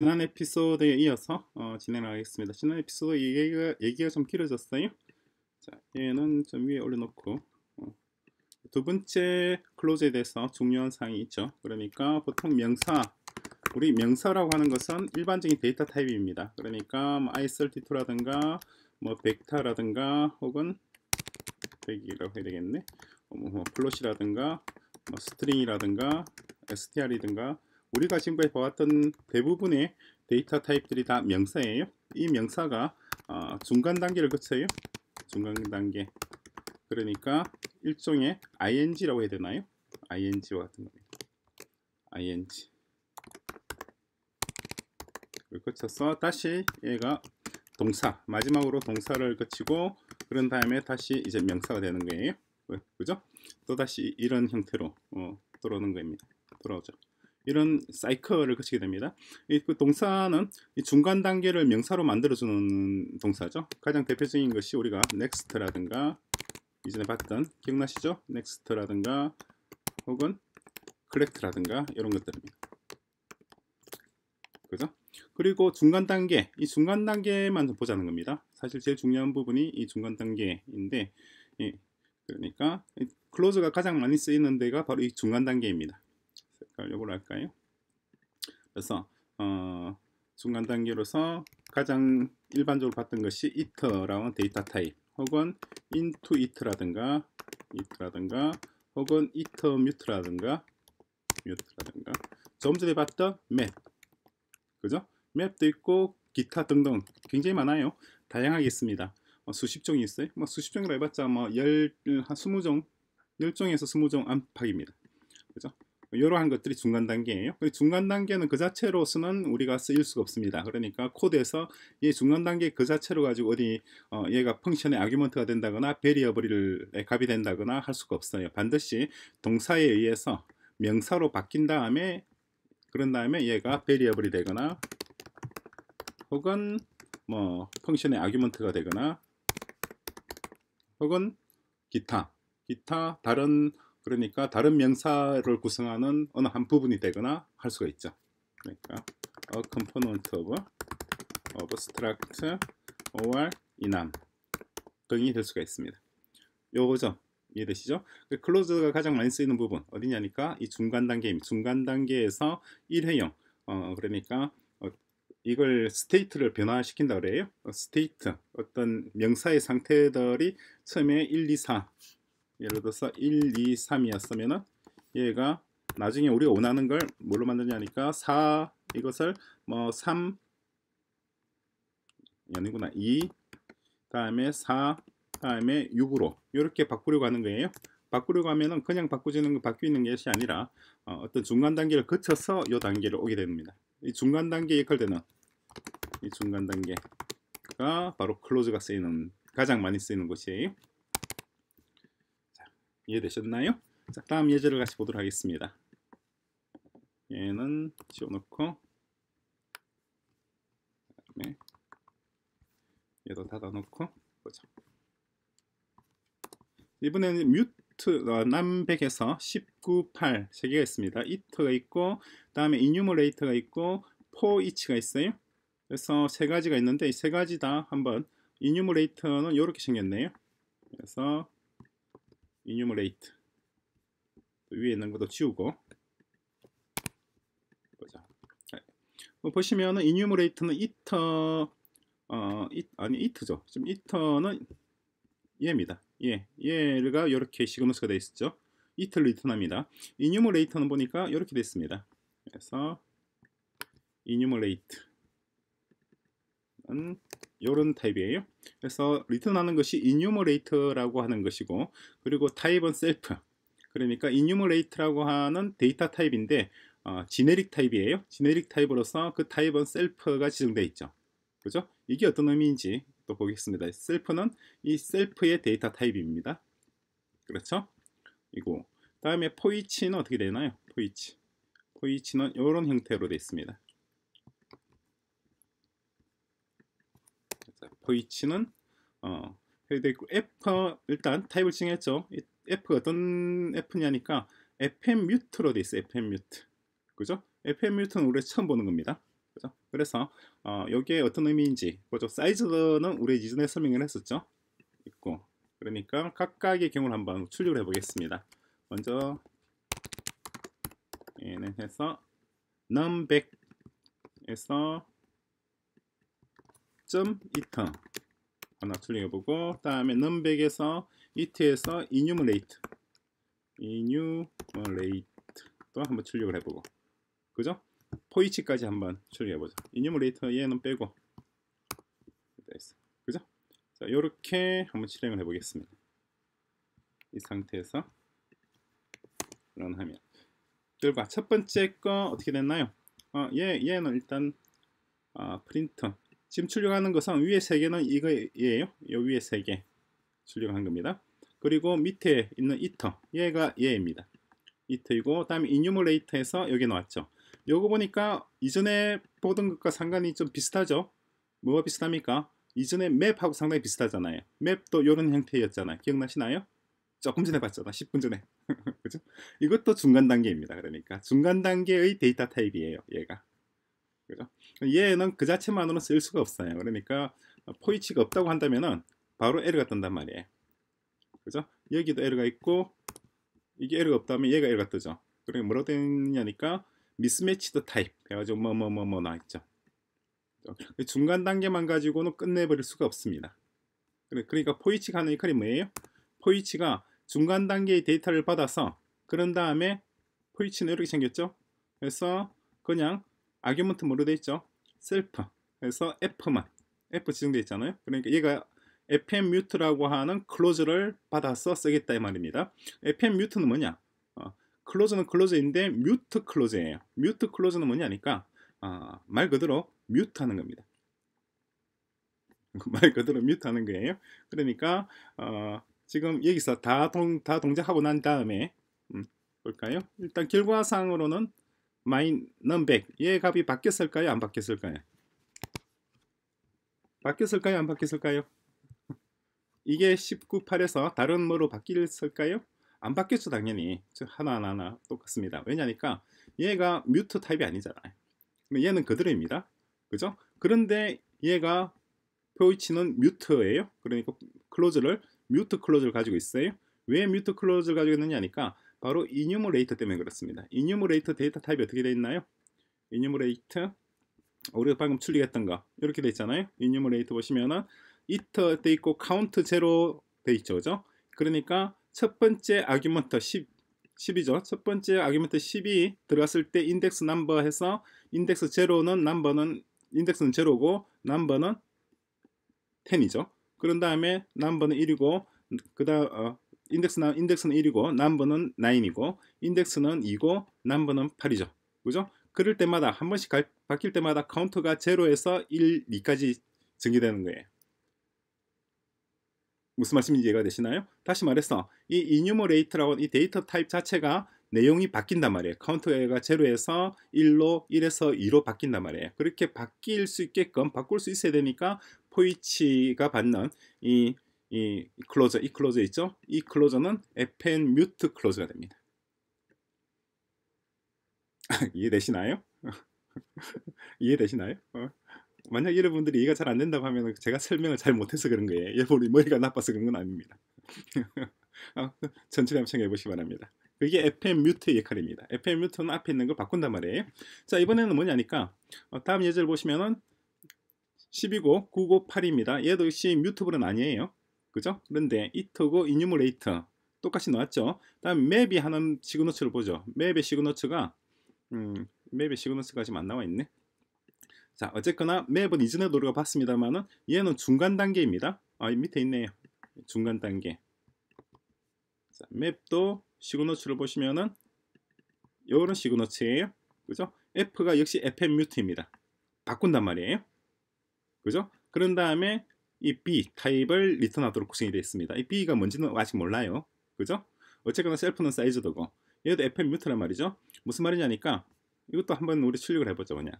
지난 에피소드에 이어서 어, 진행 하겠습니다. 지난 에피소드 얘기가, 얘기가 좀 길어졌어요. 자, 얘는 좀 위에 올려놓고 어. 두 번째 클로즈에 대해서 중요한 사항이 있죠. 그러니까 보통 명사 우리 명사라고 하는 것은 일반적인 데이터 타입입니다. 그러니까 뭐 ISLT2라든가 뭐 벡터라든가 혹은 백이라고 해야 되겠네. 뭐, 뭐 플롯이라든가 뭐 스트링이라든가 STR이든가 우리가 지금까지 보았던 대부분의 데이터 타입들이 다 명사예요. 이 명사가 어, 중간 단계를 거쳐요. 중간 단계. 그러니까 일종의 ing라고 해야 되나요? ing와 같은 겁니다. ing. 을 거쳐서 다시 얘가 동사 마지막으로 동사를 거치고 그런 다음에 다시 이제 명사가 되는 거예요. 그죠? 또 다시 이런 형태로 어, 돌아오는 겁니다. 돌아오죠. 이런 사이클을 거치게 됩니다. 이 그 동사는 이 중간 단계를 명사로 만들어주는 동사죠. 가장 대표적인 것이 우리가 next라든가 이전에 봤던 기억나시죠? next라든가 혹은 collect라든가 이런 것들입니다. 그죠? 그리고 중간 단계, 이 중간 단계만 보자는 겁니다. 사실 제일 중요한 부분이 이 중간 단계인데, 예, 그러니까 클로즈가 가장 많이 쓰이는 데가 바로 이 중간 단계입니다. 할까요? 요 할까요? 그래서 어, 순간 단계로서 가장 일반적으로 봤던 것이 it라는 데이터 타입 혹은 into it라든가 it라든가 혹은 it m u 라든가 m u 라든가좀 전에 봤던 맵 그죠? 맵도 있고 기타 등등 굉장히 많아요 다양하게 있습니다 어, 수십 종이 있어요 뭐 수십 종이라 해봤자 뭐열한 2 0종 10종에서 20종 안팎입니다 그죠? 이러한 것들이 중간 단계예요. 중간 단계는 그 자체로서는 우리가 쓰일 수가 없습니다. 그러니까 코드에서 이 중간 단계 그 자체로 가지고 어디 어, 얘가 펑션의 아규먼트가 된다거나 베리어블의 값이 된다거나 할 수가 없어요. 반드시 동사에 의해서 명사로 바뀐 다음에 그런 다음에 얘가 베리어블이 되거나 혹은 뭐 펑션의 아규먼트가 되거나 혹은 기타 기타 다른 그러니까 다른 명사를 구성하는 어느 한 부분이 되거나 할 수가 있죠. 그러니까 a component of, abstract or enum 등이 될 수가 있습니다. 요거죠. 이해되시죠? 클로즈가 그 가장 많이 쓰이는 부분 어디냐니까 이 중간 단계입니다. 중간 단계에서 일회용 어, 그러니까 어, 이걸 스테이트를 변화시킨다 그래요. 스테이트 어떤 명사의 상태들이 처음에 1, 2, 4 예를 들어서 1, 2, 3이었으면 얘가 나중에 우리가 원하는 걸 뭘로 만드냐니까 4 이것을 뭐 3, 아니구나 2 다음에 4 다음에 6으로 이렇게 바꾸려고 하는 거예요. 바꾸려고 하면은 그냥 바꾸지는 거 바뀌는 것이 아니라 어, 떤 중간 단계를 거쳐서 이 단계를 오게 됩니다. 이 중간 단계에 역할되는 이 중간 단계가 바로 클로즈가 쓰이는 가장 많이 쓰이는 곳이에요. 이해되셨나요? 자, 다음 예제를 같이 보도록 하겠습니다. 얘는 지워놓고 그다음에 얘도 닫아놓고 보죠. 이번에는 뮤트 어, 남백에서 19, 8 3 개가 있습니다. 이트가 있고 그 다음에 이뉴머레이트가 있고 포이치가 있어요. 그래서 세 가지가 있는데 세 가지 다 한번 이뉴머레이터는 이렇게 생겼네요. 그래서 enumerate 위에 있는 것도 지우고 보자. 네. 보시면은 enumerate는 iter 어, it, 아니 it죠. 지금 iter는 얘입니다. 예, 얘가 이렇게 시그너스가 되어 있죠. 이틀 리턴합니다. 이뉴머레이터는 보니까 이렇게 됐습니다. 그래서 이뉴머레이트 이런 음, 타입이에요. 그래서 리턴하는 것이 e n u m e r a t e 라고 하는 것이고 그리고 타입은 self 그러니까 e n u m e r a t e 라고 하는 데이터 타입인데 어, 지네릭 타입이에요. 지네릭 타입으로서 그 타입은 셀프가 지정되어 있죠. 그죠? 이게 어떤 의미인지 또 보겠습니다. 셀프는 이 셀프의 데이터 타입입니다. 그렇죠? 이고 다음에 포이치는 어떻게 되나요? 포이치. 포이치는 이런 형태로 되어 있습니다. F2는 그 어, 되어 있고 F 일단 타입을 정했죠. F가 어떤 F냐니까 FM 뮤트로 돼 있어요. FM 뮤트. 그죠? FM 뮤트는 우리 처음 보는 겁니다. 그죠? 그래서 어, 여기에 어떤 의미인지 그죠? 사이즈는 우리 이전에 설명을 했었죠. 있고 그러니까 각각의 경우를 한번 출력을 해보겠습니다. 먼저 얘는 해서 num100에서 이터 하나 출력해보고 다음에 넘백에서이트에서 enumerate enumerate 또 한번 출력을 해보고 그죠? 포이치까지 한번 출력해보죠 enumerate 얘는 빼고 그죠? 자 요렇게 한번 실행을 해보겠습니다 이 상태에서 런하면 결과 첫 번째 거 어떻게 됐나요? 어, 얘, 얘는 일단 어, 아, 프린터 지금 출력하는 것은 위에 세 개는 이거예요. 요 위에 세 개 출력한 겁니다. 그리고 밑에 있는 이터 얘가 얘입니다. 이터이고 다음에 이뉴머레이터에서 여기 나왔죠. 요거 보니까 이전에 보던 것과 상관이 좀 비슷하죠. 뭐가 비슷합니까? 이전에 맵하고 상당히 비슷하잖아요. 맵도 이런 형태였잖아요. 기억나시나요? 조금 전에 봤잖아. 10분 전에. 그죠? 이것도 중간 단계입니다. 그러니까 중간 단계의 데이터 타입이에요. 얘가. 그죠? 얘는 그 자체만으로 쓸 수가 없어요. 그러니까 포이치가 없다고 한다면은 바로 에러가 뜬단 말이에요. 그죠? 여기도 에러가 있고 이게 에러가 없다면 얘가 에러가 뜨죠. 그러니 뭐로 되냐니까 미스매치드 타입 해가지고 뭐 뭐 뭐 뭐 나 있죠. 중간 단계만 가지고는 끝내버릴 수가 없습니다. 그러니까 포이치가 하는 역할이 뭐예요? 포이치가 중간 단계의 데이터를 받아서 그런 다음에 포이치는 이렇게 생겼죠? 그래서 그냥 아규먼트 뭐로 돼 있죠? 셀프 그래서 F만 F 지정되어 있잖아요 그러니까 얘가 fm mute라고 하는 c l o s e 를 받아서 쓰겠다 이 말입니다 fm mute는 뭐냐 어, o s e 는 c l o s e 인데 mute c l o s e 예요 mute c l o s e 는 뭐냐니까 어, 말 그대로 mute 하는 겁니다 말 그대로 mute 하는 거예요 그러니까 어, 지금 여기서 다, 동, 다 동작하고 난 다음에 음, 볼까요 일단 결과상으로는 마인 넘백 얘 값이 바뀌었을까요? 안 바뀌었을까요? 바뀌었을까요? 안 바뀌었을까요? 이게 19, 8에서 다른 뭐로 바뀌었을까요? 안 바뀌었죠 당연히 하나하나 똑같습니다 왜냐니까 얘가 뮤트 타입이 아니잖아요 얘는 그대로입니다 그죠? 그런데 얘가 표위치는 뮤트예요 그러니까 클로즈를 뮤트 클로즈를 가지고 있어요 왜 뮤트 클로즈를 가지고 있느냐 니까 바로 이뉴머레이터 때문에 그렇습니다. 이뉴머레이터 데이터 타입이 어떻게 되어 있나요? 이뉴머레이터 어, 우리가 방금 출력했던 거 이렇게 되어 있잖아요. 이뉴머레이터 보시면은 이터 돼 있고 카운트 제로 돼 있죠. 그죠? 그러니까 첫 번째 아규먼트 10 10이죠. 첫 번째 아규먼트 10이 들어갔을 때 인덱스 e r 해서 인덱스 제로는 n u m b e r 는 인덱스는 제로고 n u m b e r 는 10이죠. 그런 다음에 n u m b e r 는 1이고 그다음 어, 인덱스는 인덱스는 1이고 넘버는 9이고 인덱스는 2고 넘버는 8이죠. 그죠? 그럴 때마다 한 번씩 갈, 바뀔 때마다 카운터가 0에서 1, 2까지 증기되는 거예요. 무슨 말씀인지 이해가 되시나요? 다시 말해서 이 이뉴머레이트라고 이 데이터 타입 자체가 내용이 바뀐단 말이에요. 카운터가 0에서 1로 1에서 2로 바뀐단 말이에요. 그렇게 바뀔 수 있게끔 바꿀 수 있어야 되니까 포이치가 받는 이이 클로저, 이 클로저 있죠? 이 클로저는 fn mute 클로저가 됩니다. 이해되시나요? 이해되시나요? 어? 만약 여러분들이 이해가 잘 안 된다고 하면 제가 설명을 잘 못해서 그런 거예요. 여러분이 머리가 나빠서 그런 건 아닙니다. 어, 전체를 한번 생각해 보시기 바랍니다. 그게 FM 뮤트의 역할입니다. FM 뮤트는 앞에 있는 걸 바꾼단 말이에요. 자 이번에는 뭐냐니까 어, 다음 예제를 보시면은 12고 9고 8입니다. 얘도 역시 뮤트블은 아니에요. 그죠? 그런데 이트고 이뉴머레이터 똑같이 나왔죠. 다음 맵이 하는 시그너처를 보죠. 맵의 시그너처가 음, 맵의 시그너처가 지금 안 나와 있네. 자 어쨌거나 맵은 이전에도 우리가 봤습니다만은 얘는 중간 단계입니다. 아 밑에 있네요. 중간 단계. 자, 맵도 시그너처를 보시면은 이런 시그너처예요. 그죠? F가 역시 FM 뮤트입니다. 바꾼단 말이에요. 그죠? 그런 다음에 이 B 타입을 리턴하도록 구성이 되어 있습니다. 이 B가 뭔지는 아직 몰라요. 그죠? 어쨌거나 셀프는 사이즈도고 얘도 FM 뮤트란 말이죠. 무슨 말이냐니까 이것도 한번 우리 출력을 해보죠 그냥